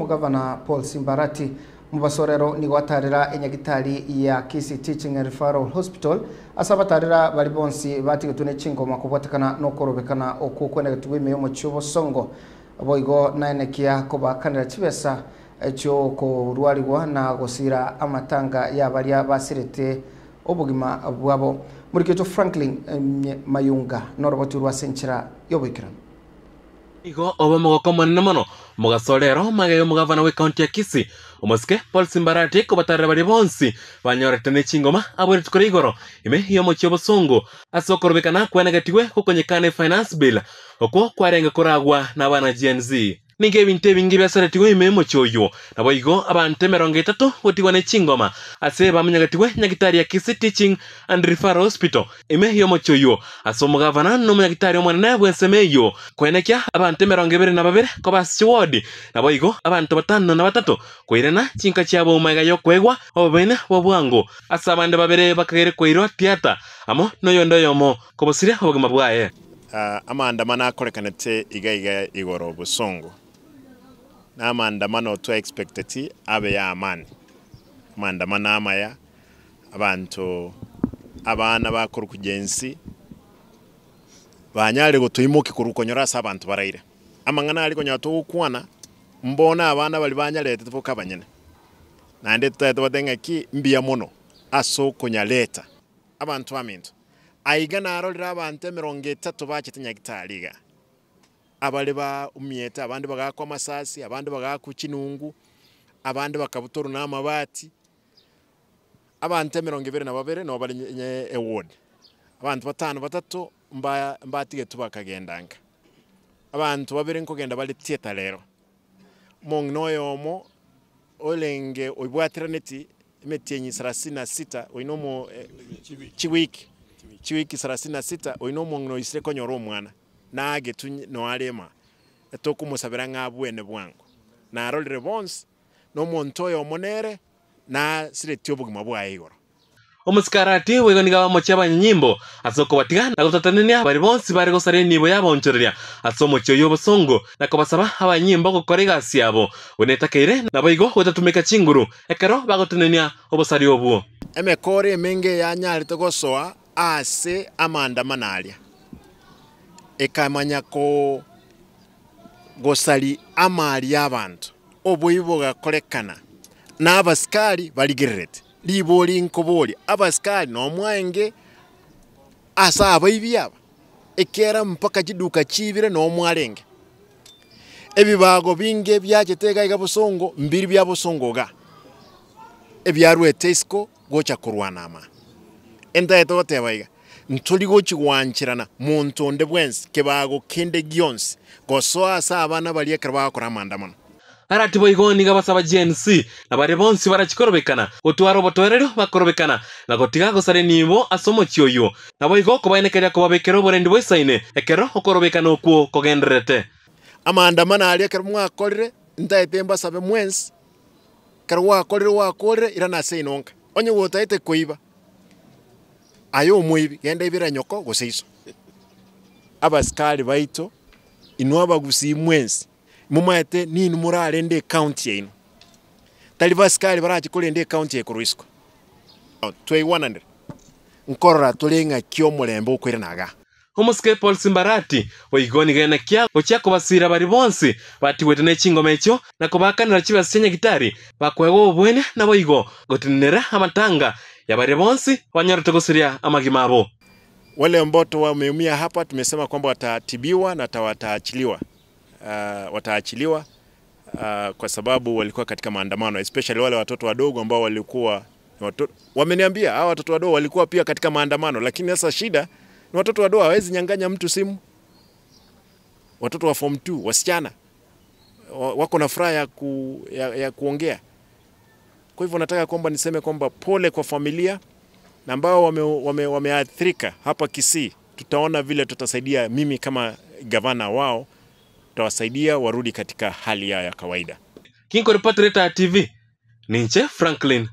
mugavana paul simbarati mubasorero ni niwatarira enyagitari ya kisi teaching and referral hospital ase abatarera bari bonsi batigetwe nechingoma kobwatekana nokorobekana oku okwendegetwa ime omo songo boigo naenekia kobakanera chibesa ekyokorwariwa na gosira amatanga yabaria basirete obogima bwabo muriketo franklin eh, mayunga noroboti rwa senchira yoboikirano igo obe mogoko monene mono mugasolero magayo omogabana we county ya kisi omosike paul simbarati kobatarera baria bonsi banyoretane chingoma abwo rituko igoro ime ya omochia obosongo ase okorobekana kwenegetiwe gokonyekana efinance bill okwo kwarenga koragwa na bana gnz nikä ebinto ebinge biaseretiwe ememo chioyo nabo igo abanto emerongo etatu gotigwa chingoma ase bamenyagetiwe nyagitari ya kisi teaching and referral hospital ime yomo chioyo ase omogavana na omunyagitari omonene bwensemo eyo kwenekia abanto emerongo ebere na babere kobasi wodi nabo igo abanto batano na batatu koirana chinka chiabo omaiga yokwegwa obobene bwa bwango ase abande babere bakagere koirwa tiata amo noyondo yomo kobosire obogima bwaye uh, ah, amaandamano akorekanete igaiga igoro busongo na maandamano twa expected abe ya amani maandamano amaya abantu abana bakora kugensi banyare gutuimuki kurukonyora nyora sabantu baraire amang'ana ari konya tugukwana mbona abana bari banyarete tuvuka abanyene nande tutaete bateng'aki mbia muno ase okonyaleta abantu amintu aigana arolira abantu emirongo bakitinya gitariga abali ba umyeta abandi bagakwa amasasi abandi bagako kinungu abandi bakabutoro na amabati abantu emirongo ibere na babere no barinye award abantu batanu batatu mba mbatige tubakagendanga abantu babere nkogenda bali tieta lero mong noyomo olenge oibwatiraneti emetienyi sarasini na sita oinomo eh, chiwiki chiwiki sarasini na sita oinomo ng'oisire konyora omwana nagetu noarema tokumusabira ng'a bwene bwangu no monto yo monere na omonere nasiretie obogima bwaye igoro omosikaraati boigoni ga mochaba nyimbo ase okobatiga na gotatanania bari bonsi bare gosare nibo yabonchoreria ase omochia oyo obosongo na kobasaba abanyimbo gokora egasi yabo onetakeire nabo igo gotatumeka chinguru ekero bagotanania obosari emekore menge ya yanyarete tokosoa ase amanda manalia ekamanya gosali amaali abantu obuyi bwogakolekana na baligererete liba oli nkoba oli abasikali n'omwaenge ase abaibi aba ekera mpaka chiduka chibire n'omwarenge ebibago binge byachitega iga busongo mbiri bya busongo ga ebyarwete isiko gocha kurwana ama entaete goteba iga ntuli monto onde bwensi kebago kende gyonsi gosoa ase abana baria ekero bakora amandamano arati boigoni iga basaba gnc na bare bonsi barachikorobekana gotwara obotoererio bakorobekana na gotiga gosare nibo ase omochi oyo na boigo okobainekeria kobabekera oborendi bwesaine ekero okorobekana okwo kogenderete amandamano aria ekero mwakorire ntaete mbasabe mwensi ekero wakorire wakorire era nase inonka onye koiba ayo omwibi genda ibira nyoko gusiso abasikari baito inwa abagusi mwensi mumayete nini murare ndi county yaino tari basikari barachikore ndi county ekurwiswa 100 nkorora tuli ng'aki omurembe okwiranaga omosikari paul simbarati oigonigane kia gochiakobasira bari bonsi batigoete na echingoma echio na kobakanera chibasi chia nyagitari bakoega obwene na boigo gotenenera amatanga ya bari bonse banyorete goseria amagima abo wale ambao wameumia hapa tumesema kwamba watatibiwa na wataachiliwa uh, wataachiliwa uh, kwa sababu walikuwa katika maandamano especially wale watoto wadogo ambao walikuwa wameniambia hawa watoto wadogo walikuwa pia katika maandamano, lakini sasa shida ni watoto wadogo, hawezi nyang'anya mtu simu. Watoto wa form 2 wasichana wako na furaha ya, ku, ya, ya kuongea. Kwa hivyo nataka kwamba niseme kwamba pole kwa familia na ambao wameathirika wame, wame hapa Kisii. Tutaona vile tutasaidia. Mimi kama gavana wao tutawasaidia warudi katika hali yao ya kawaida. Kingo Repatriator TV, ninche Franklin